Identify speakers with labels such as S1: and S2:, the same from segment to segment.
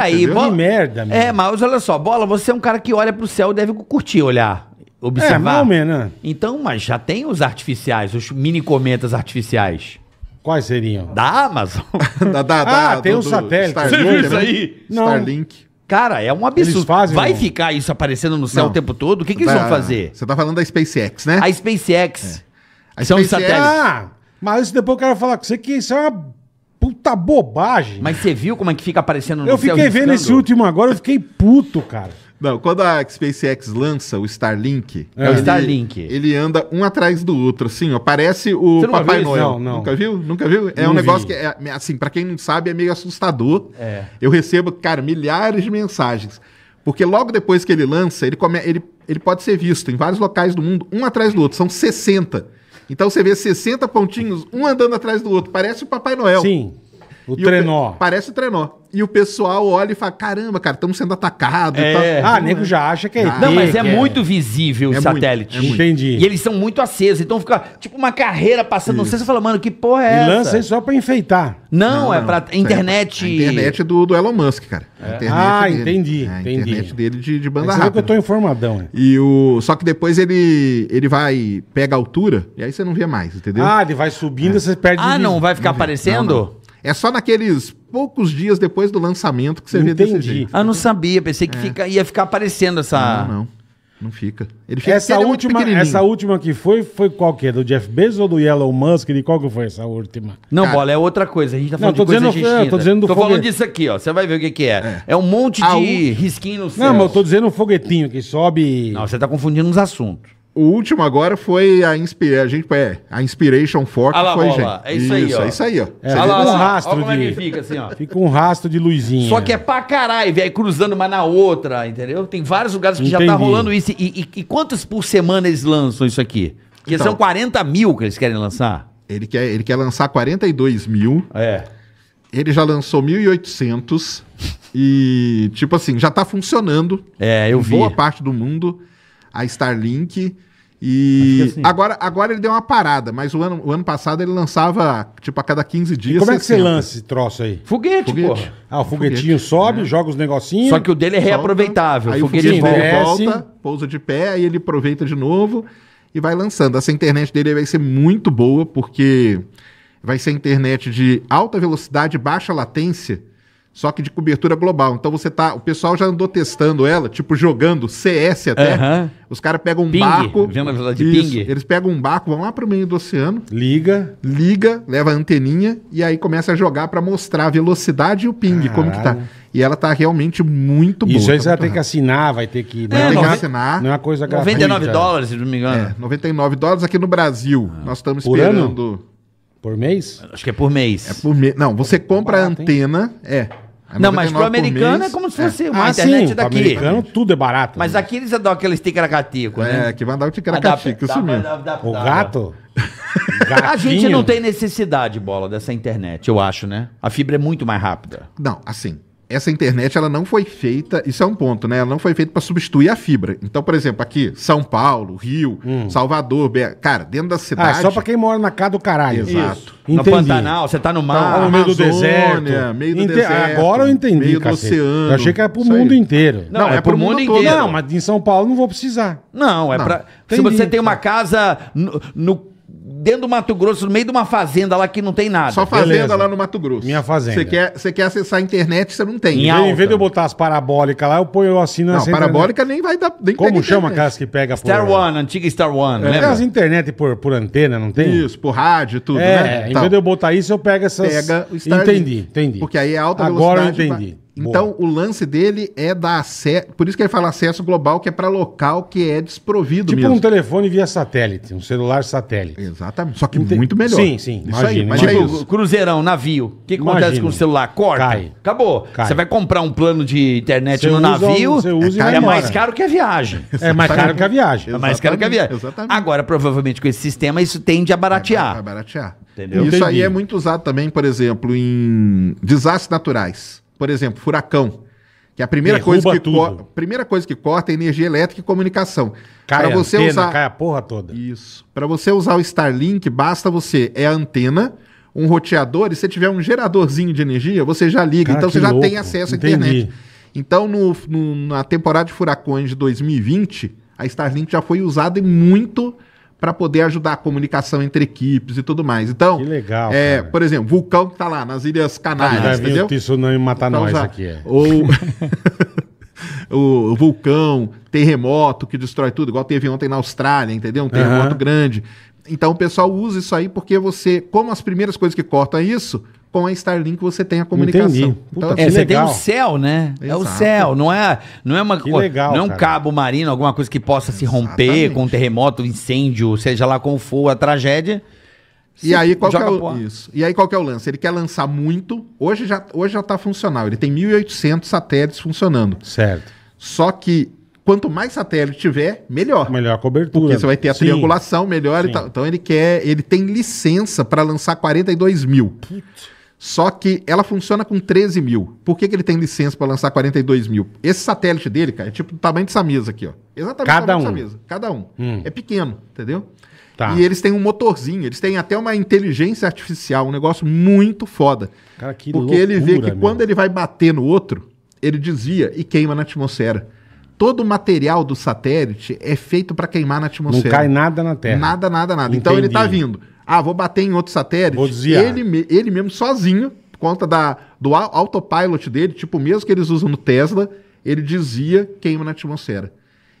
S1: Tá aí, Bola... Que merda, é, meu. É,
S2: mas olha só, bola, você é um cara que olha pro céu e deve curtir olhar. Observar. É, mais né? Então, mas já tem os artificiais, os mini cometas artificiais. Quais seriam? Da Amazon. da, da, da, ah, do, tem um satélite. Você viu né? isso aí? Não. Starlink. Cara, é um absurdo. Fazem, Vai não? ficar isso aparecendo no céu não. o tempo todo? O que, que da, eles vão fazer? Você tá falando da SpaceX, né? A SpaceX. É. A São SpaceX... satélites. Ah, mas depois
S1: eu quero falar com você que isso é uma puta bobagem. Mas você
S2: viu como é que fica
S1: aparecendo no Eu céu, fiquei riscando? vendo esse último agora, eu fiquei puto, cara.
S3: Não, quando a SpaceX lança o Starlink, é. Ele, o Starlink. ele anda um atrás do outro, assim, ó, parece o Papai Noel. Não, não. Nunca viu? Nunca viu? É não um negócio vi. que, é, é assim, para quem não sabe, é meio assustador. É. Eu recebo, cara, milhares de mensagens. Porque logo depois que ele lança, ele, come, ele, ele pode ser visto em vários locais do mundo, um atrás do outro, são 60. Então você vê 60 pontinhos, um andando atrás do outro, parece o Papai Noel. Sim. O e trenó. O, parece trenó. E o pessoal olha e fala: caramba, cara, estamos sendo atacados. É. Ah, nego já acha que é. Não, mas é, é, muito
S2: visível o é satélite. Muito, é muito. Entendi. E eles são muito acesos. Então fica tipo uma carreira passando. Isso. Não sei se você fala, mano, que porra é e essa? lança isso
S1: só pra enfeitar. Não, não é não. pra internet. É, internet do, do Elon Musk, cara.
S3: ah, dele. entendi.
S1: É, a entendi. internet dele de, de banda rápida. que eu tô informadão. E o... Só que
S3: depois ele, ele vai, pega a altura e aí você não vê mais, entendeu? Ah, ele vai subindo e você perde Ah, não vai ficar aparecendo? É só naqueles poucos dias depois do lançamento que você Entendi. vê desse jeito.
S2: Ah, não sabia, pensei que é. fica, ia ficar aparecendo essa. Não, não. Não fica. Ele fica essa é última, essa
S1: última que foi, foi qual que é? Do Jeff Bezos ou do Elon Musk? De qual que foi essa
S2: última? Não, Cara, bola, é outra coisa. A gente tá falando não, de coisa dizendo, distinta. É, tô dizendo do tô falando disso aqui, ó. Você vai ver o que que é. É, é um monte a ah, de u... risquinho no céu. Não, mas eu tô dizendo um foguetinho que sobe... Não, você tá confundindo os
S3: assuntos. O último agora foi a Inspira, a gente é, a Inspiration Fork ah lá, foi, ó, gente. É
S2: isso, aí, ó. É isso aí, ó. É, lá, um rastro ó, é de... fica assim, ó. Fica
S1: um rastro de luzinha. Só que é
S2: pra caralho, velho, cruzando uma na outra, entendeu? Tem vários lugares que Entendi. já tá rolando isso. E, e, e, quantos por semana eles lançam isso aqui? Porque então, são 40 mil que eles querem lançar. Ele quer, ele quer
S3: lançar 42 mil. É. Ele já lançou 1.800 e, tipo assim, já tá funcionando. É, eu vi. Boa parte do mundo. A Starlink e é assim. agora, agora ele deu uma parada, mas o ano, o ano passado ele lançava,
S1: tipo, a cada 15 dias. E como é que você lança esse troço aí? Foguete, foguete. Ah, o foguetinho foguete, né? sobe,
S2: joga os negocinhos. Só que o dele é reaproveitável. Solta, o foguete aí o foguete volta, volta,
S1: pousa
S3: de pé, aí ele aproveita de novo e vai lançando. Essa internet dele vai ser muito boa, porque vai ser internet de alta velocidade, baixa latência só que de cobertura global. Então você tá, o pessoal já andou testando ela, tipo jogando CS até. Uhum. Os caras pegam um ping, barco, isso, eles pegam um barco, vão lá para o meio do oceano, liga, liga, leva a anteninha e aí começa a jogar para mostrar a velocidade e o ping Caralho. como que tá. E ela tá
S1: realmente muito boa. Isso tá aí você vai ter que assinar, vai ter que. É, não, é, que assinar. Não é uma coisa gratuita. 99 dólares,
S3: se não me engano. É, 99 dólares aqui no Brasil. Ah, nós estamos esperando. Por
S2: mês? Acho que é por mês. É por mês. Não, você compra barato, a antena. Hein? É. é. não, mas pro americano é como se fosse é. uma ah, internet sim, daqui. Pro americano tudo é barato. Mas né? aqui eles dão aquele ticaracatica, né? É, que vai dar o ticaracatica, isso mesmo. O gato? a gente não tem necessidade, bola, dessa internet, eu acho, né? A fibra é muito mais rápida. Não, assim, essa internet
S3: ela não foi feita, isso é um ponto, né? Ela não foi feita para substituir a fibra. Então, por exemplo, aqui, São Paulo, Rio, hum. Salvador, BH, cara, dentro da ah, cidade. Ah, só para
S1: quem mora na casa do caralho. Exato. No Pantanal,
S2: você tá no mar, tá, no meio do deserto. Meio do deserto. Agora eu entendi, Meio do oceano. Eu achei que era pro mundo inteiro. Não, não é, é pro, pro mundo, mundo inteiro. Não, mas em São Paulo não vou precisar. Não, é para Se você tem uma casa no, no dentro do Mato Grosso, no meio de uma fazenda lá que não tem nada. Só fazenda Beleza. lá
S3: no Mato Grosso. Minha fazenda. Você quer, você
S2: quer acessar a internet, você não tem. Em, em vez
S1: de eu botar as parabólicas lá, eu ponho o assino Não, parabólica internet. nem vai dar. Nem Como chama aquelas que pega Star
S2: One, antiga Star One. É, as
S1: internet por, por antena, não tem? Isso, por rádio, tudo. É, né? em então, vez de eu botar isso, eu pego essas. Pega o Star Entendi, entendi. Porque aí é alta Agora velocidade. Agora eu entendi. Pra... Então,
S2: o
S3: lance dele é dar acesso. Por isso que ele fala acesso global, que é para local que é desprovido
S1: tipo mesmo. Tipo um telefone via satélite, um celular satélite. Exatamente. Só que muito melhor. Sim, sim. Isso imagina, aí, mas tipo,
S2: é cruzeirão, navio. O que, que acontece com o celular? Corta. Cai. Acabou. Cai. Você vai comprar um plano de internet você no navio. Usa, usa é, é mais caro que a viagem. É mais caro que a viagem. É mais caro que a viagem. Exatamente. Agora, provavelmente, com esse sistema, isso tende a baratear. Vai baratear. Entendeu? Isso Entendi. aí é
S3: muito usado também, por exemplo, em desastres naturais por exemplo, furacão. Que é a primeira coisa que, co primeira coisa que corta é energia elétrica e comunicação. Cai você antena, usar... cai a porra toda. Isso. Para você usar o Starlink, basta você... É a antena, um roteador, e se tiver um geradorzinho de energia, você já liga. Cara, então você já louco. tem acesso à Entendi. internet. Então, no, no, na temporada de furacões de 2020, a Starlink já foi usada muito para poder ajudar a comunicação entre equipes e tudo mais. Então, que legal, é, cara. por exemplo, vulcão que está lá nas Ilhas tá, Canárias, ah, entendeu? Isso não matar nós aqui. É. Ou o, vulcão, terremoto que destrói tudo, igual teve ontem na Austrália, entendeu? Um terremoto uhum. grande. Então o pessoal usa isso aí porque você, como as primeiras coisas que cortam isso, com a Starlink você tem a comunicação. Então, assim, é, você legal. tem o
S2: céu, né? Exato. É o céu, não é, não é uma que legal, não é um cabo marinho, alguma coisa que possa se romper com um terremoto, incêndio, seja lá como for a tragédia. E aí, qual é o,
S3: isso. e aí qual é o lance? Ele quer lançar muito, hoje já hoje já tá funcional, ele tem 1800 satélites funcionando. Certo. Só que quanto mais satélite tiver, melhor. Melhor cobertura. Porque você vai ter a Sim. Né? triangulação melhor Sim. e tal. Então ele quer, ele tem licença para lançar 42 mil. Putz. Só que ela funciona com 13 mil. Por que, que ele tem licença para lançar 42 mil? Esse satélite dele, cara, é tipo do tamanho dessa mesa aqui, ó. Exatamente Cada um. mesa. Cada um. Hum. É pequeno, entendeu? Tá. E eles têm um motorzinho, eles têm até uma inteligência artificial, um negócio muito foda.
S1: Cara, que Porque loucura, ele vê que meu. quando
S3: ele vai bater no outro, ele dizia e queima na atmosfera. Todo o material do satélite é feito para queimar na atmosfera. Não cai nada na Terra. Nada, nada, nada. Entendi. Então ele está vindo. Ah, vou bater em outro satélite. Vou Ele, ele mesmo sozinho, por conta da, do autopilot dele, tipo mesmo que eles usam no Tesla, ele dizia queima na atmosfera.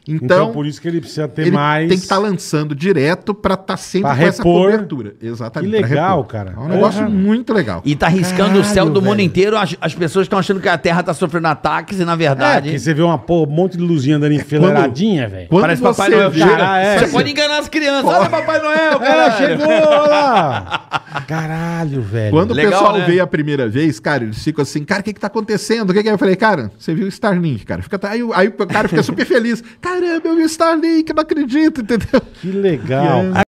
S3: Então, então, por
S1: isso que ele precisa ter ele mais. Tem que estar
S2: tá lançando direto para estar tá sempre pra com repor. essa
S1: cobertura. Exatamente.
S3: Que legal, cara.
S1: É um
S2: negócio muito legal. E tá riscando o céu do velho. mundo inteiro. As, as pessoas estão achando que a Terra tá sofrendo ataques e, na verdade. É, você vê
S1: uma, um monte de luzinha andando é, enfileiradinha, velho. Parece Papai Noel. Vira, cara, é, você pode
S2: enganar as crianças. Pô. Olha, Papai Noel, cara. É, chegou, olha
S1: lá.
S3: Caralho, velho. Quando Legal, o pessoal né? veio a primeira vez, cara, eles ficam assim, cara, o que que tá acontecendo? O que que é? Eu falei, cara, você viu o Starlink, cara. Fica, aí, aí o cara fica super feliz. Caramba, eu vi o Starlink, não acredito, entendeu? Que legal. É.